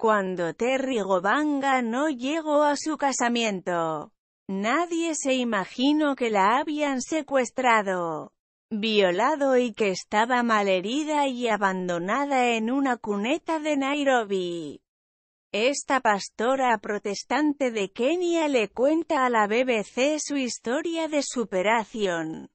Cuando Terry Govanga no llegó a su casamiento, nadie se imaginó que la habían secuestrado, violado y que estaba malherida y abandonada en una cuneta de Nairobi. Esta pastora protestante de Kenia le cuenta a la BBC su historia de superación.